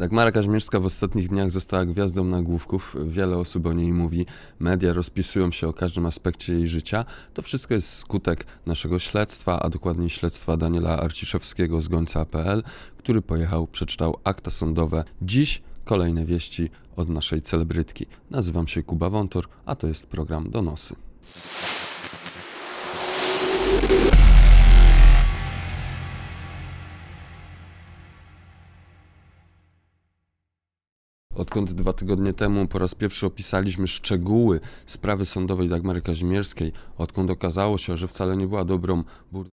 Dagmara Kazimierska w ostatnich dniach została gwiazdą nagłówków, wiele osób o niej mówi, media rozpisują się o każdym aspekcie jej życia. To wszystko jest skutek naszego śledztwa, a dokładniej śledztwa Daniela Arciszewskiego z gońca.pl, który pojechał, przeczytał akta sądowe. Dziś kolejne wieści od naszej celebrytki. Nazywam się Kuba Wątor, a to jest program Donosy. odkąd dwa tygodnie temu po raz pierwszy opisaliśmy szczegóły sprawy sądowej Dagmary Kazimierskiej, odkąd okazało się, że wcale nie była dobrą burdą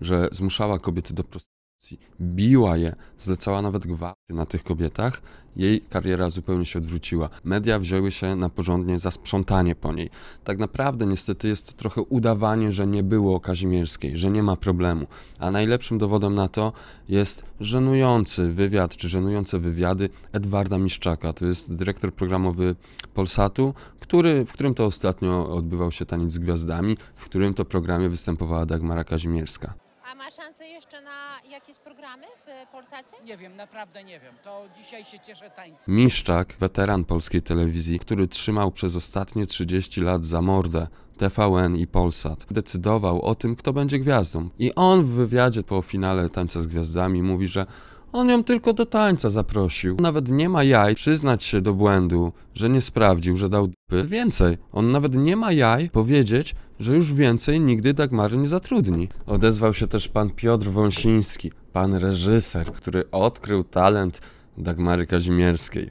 że zmuszała kobiety do prostytucji prostytucji, biła je, zlecała nawet gwałty na tych kobietach, jej kariera zupełnie się odwróciła. Media wzięły się na porządnie za sprzątanie po niej. Tak naprawdę niestety jest to trochę udawanie, że nie było Kazimierskiej, że nie ma problemu. A najlepszym dowodem na to jest żenujący wywiad, czy żenujące wywiady Edwarda Miszczaka. To jest dyrektor programowy Polsatu, który, w którym to ostatnio odbywał się taniec z gwiazdami, w którym to programie występowała Dagmara Kazimierska. A ma szansę jeszcze na jakieś programy w e, Polsacie? Nie wiem, naprawdę nie wiem. To dzisiaj się cieszę tańcem. Miszczak, weteran polskiej telewizji, który trzymał przez ostatnie 30 lat za mordę TVN i Polsat. Decydował o tym, kto będzie gwiazdą. I on w wywiadzie po finale Tańca z Gwiazdami mówi, że on ją tylko do tańca zaprosił. Nawet nie ma jaj przyznać się do błędu, że nie sprawdził, że dał dupy. Więcej, on nawet nie ma jaj powiedzieć, że już więcej nigdy Dagmary nie zatrudni. Odezwał się też pan Piotr Wąsiński, pan reżyser, który odkrył talent Dagmary Kazimierskiej.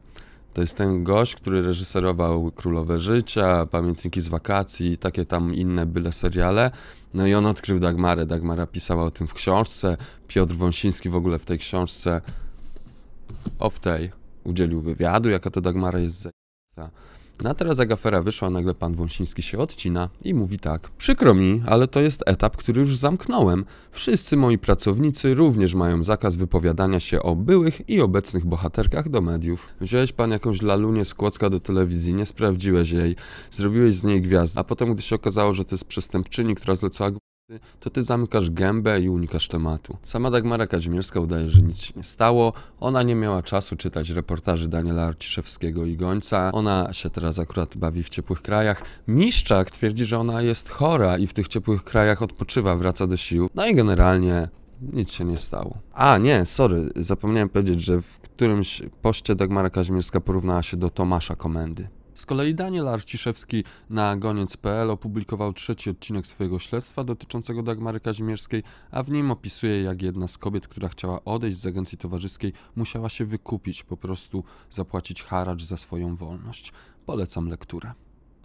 To jest ten gość, który reżyserował Królowe Życia, Pamiętniki z wakacji i takie tam inne byle seriale. No i on odkrył Dagmarę. Dagmara pisała o tym w książce. Piotr Wąsiński w ogóle w tej książce o w tej udzielił wywiadu, jaka to Dagmara jest zajęta. Na no teraz jak wyszła, nagle pan Wąsiński się odcina i mówi tak. Przykro mi, ale to jest etap, który już zamknąłem. Wszyscy moi pracownicy również mają zakaz wypowiadania się o byłych i obecnych bohaterkach do mediów. Wziąłeś pan jakąś lalunię z kłocka do telewizji, nie sprawdziłeś jej, zrobiłeś z niej gwiazdę, a potem gdy się okazało, że to jest przestępczyni, która zlecała to ty zamykasz gębę i unikasz tematu. Sama Dagmara Kazimierska udaje, że nic się nie stało. Ona nie miała czasu czytać reportaży Daniela Arciszewskiego i Gońca. Ona się teraz akurat bawi w ciepłych krajach. Miszczak twierdzi, że ona jest chora i w tych ciepłych krajach odpoczywa, wraca do sił. No i generalnie nic się nie stało. A, nie, sorry, zapomniałem powiedzieć, że w którymś poście Dagmara Kazimierska porównała się do Tomasza Komendy. Z kolei Daniel Arciszewski na goniec.pl opublikował trzeci odcinek swojego śledztwa dotyczącego Dagmary Kazimierskiej, a w nim opisuje, jak jedna z kobiet, która chciała odejść z agencji towarzyskiej, musiała się wykupić, po prostu zapłacić haracz za swoją wolność. Polecam lekturę.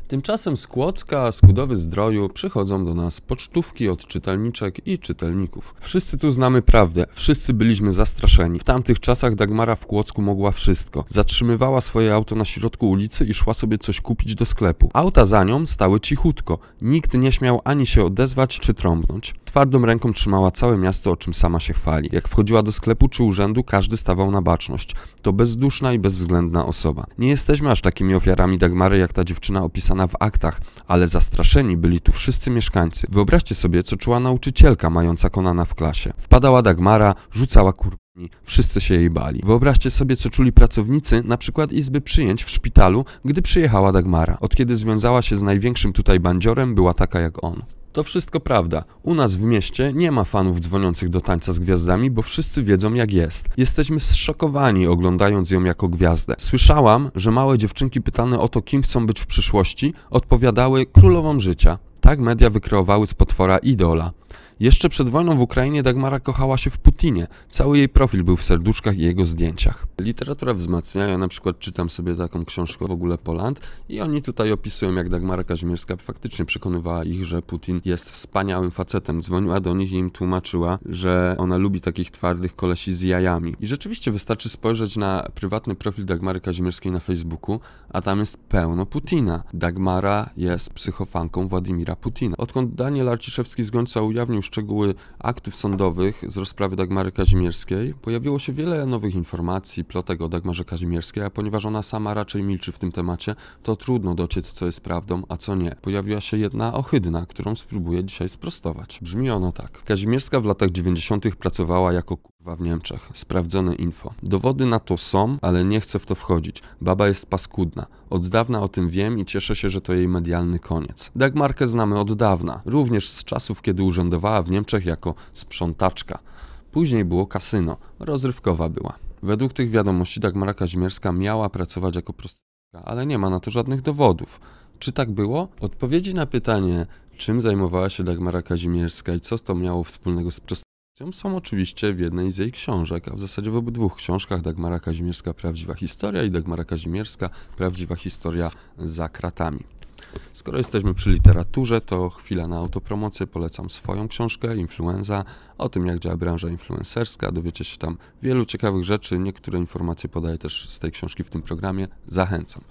Tymczasem z Kłodzka, z Kudowy Zdroju przychodzą do nas pocztówki od czytelniczek i czytelników. Wszyscy tu znamy prawdę, wszyscy byliśmy zastraszeni. W tamtych czasach Dagmara w Kłodzku mogła wszystko. Zatrzymywała swoje auto na środku ulicy i szła sobie coś kupić do sklepu. Auta za nią stały cichutko. Nikt nie śmiał ani się odezwać czy trąbnąć. Twardą ręką trzymała całe miasto, o czym sama się chwali. Jak wchodziła do sklepu czy urzędu, każdy stawał na baczność. To bezduszna i bezwzględna osoba. Nie jesteśmy aż takimi ofiarami Dagmary, jak ta dziewczyna opisana w aktach, ale zastraszeni byli tu wszyscy mieszkańcy. Wyobraźcie sobie, co czuła nauczycielka mająca Konana w klasie. Wpadała Dagmara, rzucała kurwa Wszyscy się jej bali. Wyobraźcie sobie, co czuli pracownicy, na przykład Izby Przyjęć w szpitalu, gdy przyjechała Dagmara. Od kiedy związała się z największym tutaj bandziorem, była taka jak on. To wszystko prawda. U nas w mieście nie ma fanów dzwoniących do tańca z gwiazdami, bo wszyscy wiedzą jak jest. Jesteśmy zszokowani oglądając ją jako gwiazdę. Słyszałam, że małe dziewczynki pytane o to, kim chcą być w przyszłości, odpowiadały królową życia. Tak media wykreowały z potwora idola. Jeszcze przed wojną w Ukrainie Dagmara kochała się w Putinie. Cały jej profil był w serduszkach i jego zdjęciach. Literatura wzmacnia. Ja na przykład czytam sobie taką książkę w ogóle Poland i oni tutaj opisują, jak Dagmara Kazimierska faktycznie przekonywała ich, że Putin jest wspaniałym facetem. Dzwoniła do nich i im tłumaczyła, że ona lubi takich twardych kolesi z jajami. I rzeczywiście wystarczy spojrzeć na prywatny profil Dagmary Kazimierskiej na Facebooku, a tam jest pełno Putina. Dagmara jest psychofanką Władimira Putina. Odkąd Daniel Arciszewski z Gońca ujawnił szczegóły aktów sądowych z rozprawy Dagmary Kazimierskiej, pojawiło się wiele nowych informacji, plotek o Dagmarze Kazimierskiej, a ponieważ ona sama raczej milczy w tym temacie, to trudno dociec, co jest prawdą, a co nie. Pojawiła się jedna ohydna, którą spróbuję dzisiaj sprostować. Brzmi ono tak. Kazimierska w latach 90. pracowała jako Kurwa w Niemczech. Sprawdzone info. Dowody na to są, ale nie chcę w to wchodzić. Baba jest paskudna. Od dawna o tym wiem i cieszę się, że to jej medialny koniec. Dagmarkę znamy od dawna, również z czasów, kiedy urzędowała w Niemczech jako sprzątaczka. Później było kasyno. Rozrywkowa była. Według tych wiadomości Dagmara Kazimierska miała pracować jako prostytutka, ale nie ma na to żadnych dowodów. Czy tak było? Odpowiedzi na pytanie, czym zajmowała się Dagmara Kazimierska i co to miało wspólnego z prostytucją, Ją są oczywiście w jednej z jej książek, a w zasadzie w obydwu książkach Dagmara Kazimierska Prawdziwa Historia i Dagmara Kazimierska Prawdziwa Historia za kratami. Skoro jesteśmy przy literaturze, to chwila na autopromocję. Polecam swoją książkę Influenza o tym, jak działa branża influencerska. Dowiecie się tam wielu ciekawych rzeczy. Niektóre informacje podaję też z tej książki w tym programie. Zachęcam.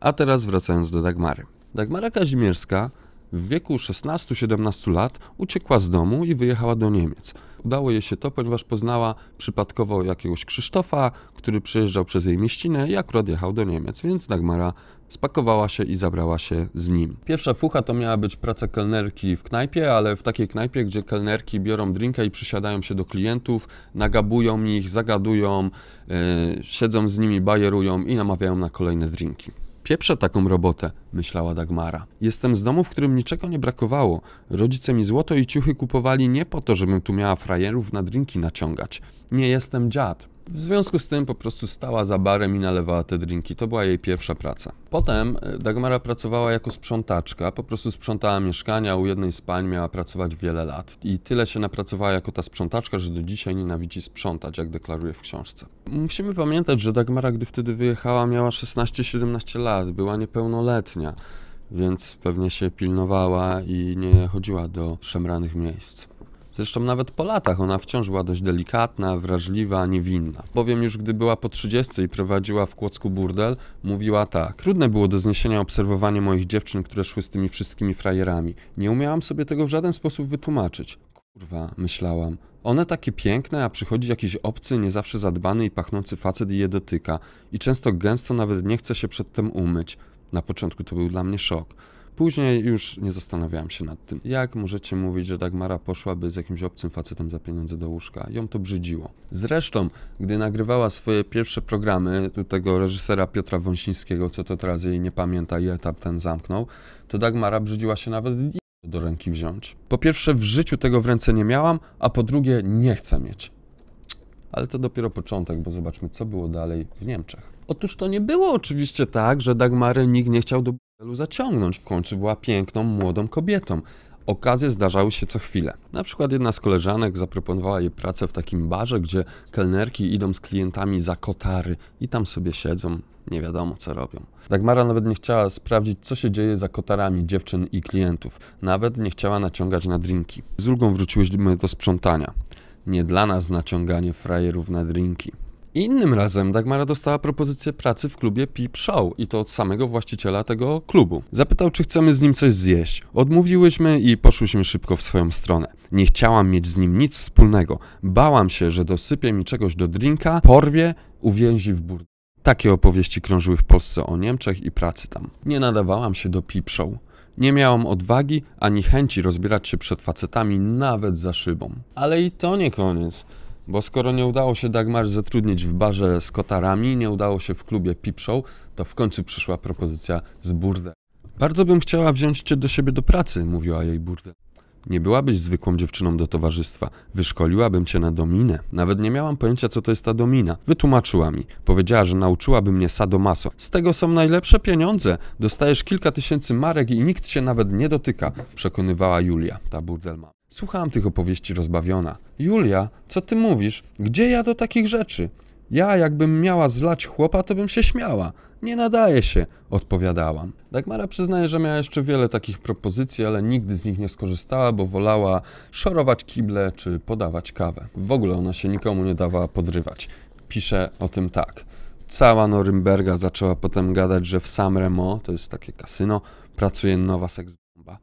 A teraz wracając do Dagmary. Dagmara Kazimierska w wieku 16-17 lat uciekła z domu i wyjechała do Niemiec. Udało jej się to, ponieważ poznała przypadkowo jakiegoś Krzysztofa, który przejeżdżał przez jej mieścinę i akurat jechał do Niemiec, więc Dagmara spakowała się i zabrała się z nim. Pierwsza fucha to miała być praca kelnerki w knajpie, ale w takiej knajpie, gdzie kelnerki biorą drinka i przysiadają się do klientów, nagabują ich, zagadują, yy, siedzą z nimi, bajerują i namawiają na kolejne drinki. Pieprze taką robotę, myślała Dagmara. Jestem z domu, w którym niczego nie brakowało. Rodzice mi złoto i ciuchy kupowali nie po to, żebym tu miała frajerów na drinki naciągać. Nie jestem dziad. W związku z tym po prostu stała za barem i nalewała te drinki. To była jej pierwsza praca. Potem e, Dagmara pracowała jako sprzątaczka, po prostu sprzątała mieszkania, u jednej z pań miała pracować wiele lat. I tyle się napracowała jako ta sprzątaczka, że do dzisiaj nienawidzi sprzątać, jak deklaruje w książce. Musimy pamiętać, że Dagmara, gdy wtedy wyjechała, miała 16-17 lat, była niepełnoletnia, więc pewnie się pilnowała i nie chodziła do szemranych miejsc. Zresztą nawet po latach ona wciąż była dość delikatna, wrażliwa, niewinna. Bowiem już gdy była po 30 i prowadziła w Kłodzku burdel, mówiła tak. Trudne było do zniesienia obserwowanie moich dziewczyn, które szły z tymi wszystkimi frajerami. Nie umiałam sobie tego w żaden sposób wytłumaczyć. Kurwa, myślałam. One takie piękne, a przychodzi jakiś obcy, nie zawsze zadbany i pachnący facet i je dotyka. I często gęsto nawet nie chce się przedtem umyć. Na początku to był dla mnie szok. Później już nie zastanawiałem się nad tym. Jak możecie mówić, że Dagmara poszłaby z jakimś obcym facetem za pieniądze do łóżka? Ją to brzydziło. Zresztą, gdy nagrywała swoje pierwsze programy do tego reżysera Piotra Wąsińskiego, co to teraz jej nie pamięta i etap ten zamknął, to Dagmara brzydziła się nawet do ręki wziąć. Po pierwsze, w życiu tego w ręce nie miałam, a po drugie, nie chcę mieć. Ale to dopiero początek, bo zobaczmy, co było dalej w Niemczech. Otóż to nie było oczywiście tak, że Dagmary nikt nie chciał do burdelu zaciągnąć, w końcu była piękną, młodą kobietą. Okazje zdarzały się co chwilę. Na przykład jedna z koleżanek zaproponowała jej pracę w takim barze, gdzie kelnerki idą z klientami za kotary i tam sobie siedzą, nie wiadomo co robią. Dagmara nawet nie chciała sprawdzić, co się dzieje za kotarami dziewczyn i klientów. Nawet nie chciała naciągać na drinki. Z ulgą wróciłyśmy do sprzątania. Nie dla nas naciąganie frajerów na drinki. Innym razem Dagmara dostała propozycję pracy w klubie Peep Show i to od samego właściciela tego klubu. Zapytał, czy chcemy z nim coś zjeść. Odmówiłyśmy i poszłyśmy szybko w swoją stronę. Nie chciałam mieć z nim nic wspólnego. Bałam się, że dosypie mi czegoś do drinka, porwie, uwięzi w burdelu. Takie opowieści krążyły w Polsce o Niemczech i pracy tam. Nie nadawałam się do Peep Show. Nie miałam odwagi ani chęci rozbierać się przed facetami nawet za szybą. Ale i to nie koniec. Bo skoro nie udało się Dagmar zatrudnić w barze z kotarami, nie udało się w klubie Peep to w końcu przyszła propozycja z burde. Bardzo bym chciała wziąć cię do siebie do pracy, mówiła jej burde. Nie byłabyś zwykłą dziewczyną do towarzystwa. Wyszkoliłabym cię na dominę. Nawet nie miałam pojęcia, co to jest ta domina. Wytłumaczyła mi. Powiedziała, że nauczyłaby mnie sadomaso. Z tego są najlepsze pieniądze. Dostajesz kilka tysięcy marek i nikt się nawet nie dotyka, przekonywała Julia, ta burdelma. Słuchałam tych opowieści rozbawiona. Julia, co ty mówisz? Gdzie ja do takich rzeczy? Ja, jakbym miała zlać chłopa, to bym się śmiała. Nie nadaje się, odpowiadałam. Dagmara przyznaje, że miała jeszcze wiele takich propozycji, ale nigdy z nich nie skorzystała, bo wolała szorować kible czy podawać kawę. W ogóle ona się nikomu nie dawała podrywać. Pisze o tym tak. Cała Norymberga zaczęła potem gadać, że w Remo, to jest takie kasyno, pracuje nowa seksbomba.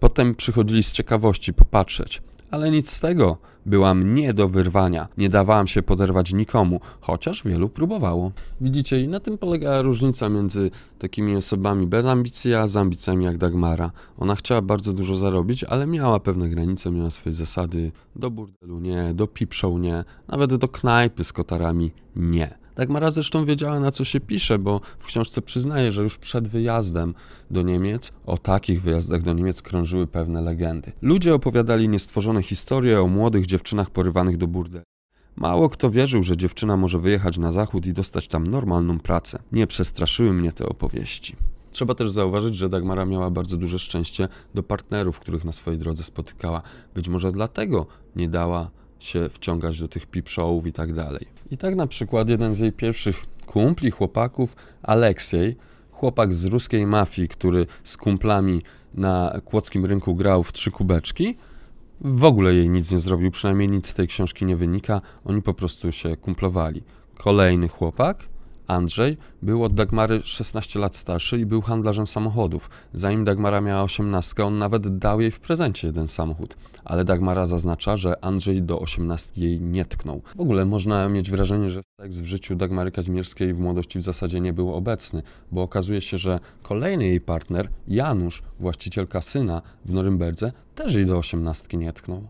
Potem przychodzili z ciekawości popatrzeć ale nic z tego. Byłam nie do wyrwania, nie dawałam się poderwać nikomu, chociaż wielu próbowało. Widzicie, i na tym polega różnica między takimi osobami bez ambicji, a z ambicjami jak Dagmara. Ona chciała bardzo dużo zarobić, ale miała pewne granice, miała swoje zasady. Do burdelu nie, do pipszoł nie, nawet do knajpy z kotarami nie. Dagmara tak zresztą wiedziała, na co się pisze, bo w książce przyznaje, że już przed wyjazdem do Niemiec o takich wyjazdach do Niemiec krążyły pewne legendy. Ludzie opowiadali niestworzone historie o młodych dziewczynach porywanych do burdeli. Mało kto wierzył, że dziewczyna może wyjechać na zachód i dostać tam normalną pracę. Nie przestraszyły mnie te opowieści. Trzeba też zauważyć, że Dagmara miała bardzo duże szczęście do partnerów, których na swojej drodze spotykała. Być może dlatego nie dała się wciągać do tych pipszołów i tak dalej. I tak na przykład jeden z jej pierwszych kumpli, chłopaków, Aleksiej, chłopak z ruskiej mafii, który z kumplami na kłodzkim rynku grał w trzy kubeczki, w ogóle jej nic nie zrobił, przynajmniej nic z tej książki nie wynika, oni po prostu się kumplowali. Kolejny chłopak, Andrzej był od Dagmary 16 lat starszy i był handlarzem samochodów. Zanim Dagmara miała 18, on nawet dał jej w prezencie jeden samochód. Ale Dagmara zaznacza, że Andrzej do 18 jej nie tknął. W ogóle można mieć wrażenie, że seks w życiu Dagmary Kazimierskiej w młodości w zasadzie nie był obecny, bo okazuje się, że kolejny jej partner, Janusz, właściciel kasyna w Norymberdze, też jej do 18 nie tknął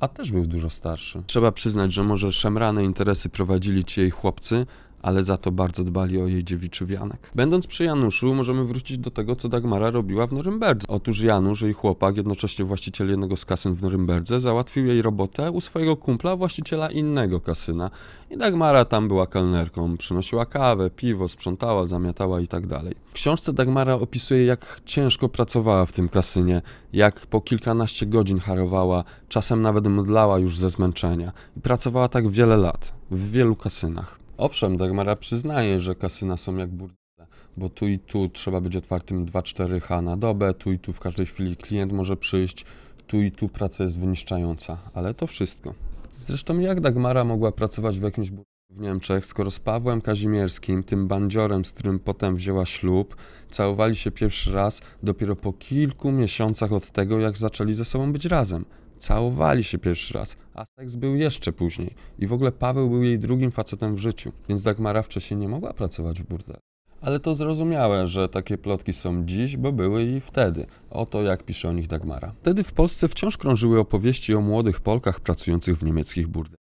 a też był dużo starszy. Trzeba przyznać, że może szemrane interesy prowadzili ci jej chłopcy, ale za to bardzo dbali o jej dziewiczy wianek. Będąc przy Januszu, możemy wrócić do tego, co Dagmara robiła w Norymberdze. Otóż Janusz, jej chłopak, jednocześnie właściciel jednego z kasyn w Norymberdze, załatwił jej robotę u swojego kumpla, właściciela innego kasyna. I Dagmara tam była kelnerką, przynosiła kawę, piwo, sprzątała, zamiatała i tak dalej. W książce Dagmara opisuje, jak ciężko pracowała w tym kasynie, jak po kilkanaście godzin harowała, czasem nawet mdlała już ze zmęczenia. I pracowała tak wiele lat, w wielu kasynach. Owszem, Dagmara przyznaje, że kasyna są jak burdele, bo tu i tu trzeba być otwartym 2-4H na dobę, tu i tu w każdej chwili klient może przyjść, tu i tu praca jest wyniszczająca, ale to wszystko. Zresztą jak Dagmara mogła pracować w jakimś burdelu? w Niemczech, skoro z Pawłem Kazimierskim, tym bandziorem, z którym potem wzięła ślub, całowali się pierwszy raz dopiero po kilku miesiącach od tego, jak zaczęli ze sobą być razem. Całowali się pierwszy raz, a seks był jeszcze później. I w ogóle Paweł był jej drugim facetem w życiu, więc Dagmara tak wcześniej nie mogła pracować w burdelu. Ale to zrozumiałe, że takie plotki są dziś, bo były i wtedy. Oto jak pisze o nich Dagmara. Wtedy w Polsce wciąż krążyły opowieści o młodych Polkach pracujących w niemieckich burdelach.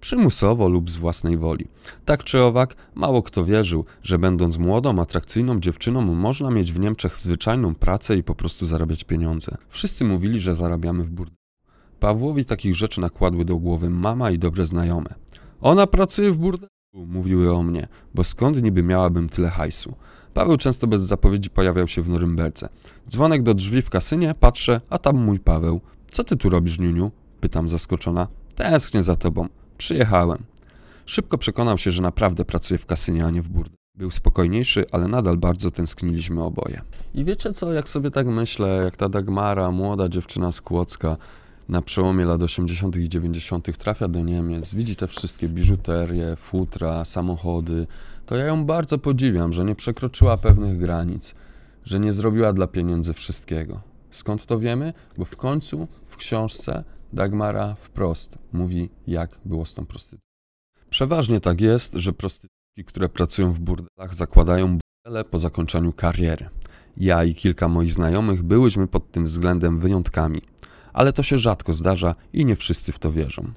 Przymusowo lub z własnej woli. Tak czy owak, mało kto wierzył, że będąc młodą, atrakcyjną dziewczyną, można mieć w Niemczech zwyczajną pracę i po prostu zarabiać pieniądze. Wszyscy mówili, że zarabiamy w burdelu. Pawłowi takich rzeczy nakładły do głowy mama i dobre znajome. Ona pracuje w burdelu, mówiły o mnie, bo skąd niby miałabym tyle hajsu. Paweł często bez zapowiedzi pojawiał się w Norymberce. Dzwonek do drzwi w kasynie, patrzę, a tam mój Paweł. Co ty tu robisz, Niuniu? Pytam zaskoczona. Tęsknię za tobą. Przyjechałem. Szybko przekonał się, że naprawdę pracuje w kasynie, a nie w burdelu. Był spokojniejszy, ale nadal bardzo tęskniliśmy oboje. I wiecie co, jak sobie tak myślę, jak ta Dagmara, młoda dziewczyna z Kłodzka, na przełomie lat 80. i 90. trafia do Niemiec, widzi te wszystkie biżuterie, futra, samochody, to ja ją bardzo podziwiam, że nie przekroczyła pewnych granic, że nie zrobiła dla pieniędzy wszystkiego. Skąd to wiemy? Bo w końcu w książce Dagmara wprost mówi, jak było z tą prostytucją. Przeważnie tak jest, że prostytutki, które pracują w burdelach, zakładają burdele po zakończeniu kariery. Ja i kilka moich znajomych byłyśmy pod tym względem wyjątkami ale to się rzadko zdarza i nie wszyscy w to wierzą.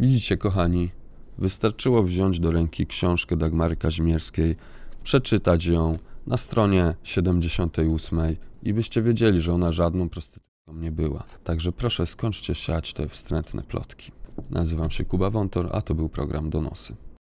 Widzicie, kochani, wystarczyło wziąć do ręki książkę Dagmary Kazimierskiej, przeczytać ją na stronie 78 i byście wiedzieli, że ona żadną prostytutką nie była. Także proszę skończcie siać te wstrętne plotki. Nazywam się Kuba Wątor, a to był program Donosy.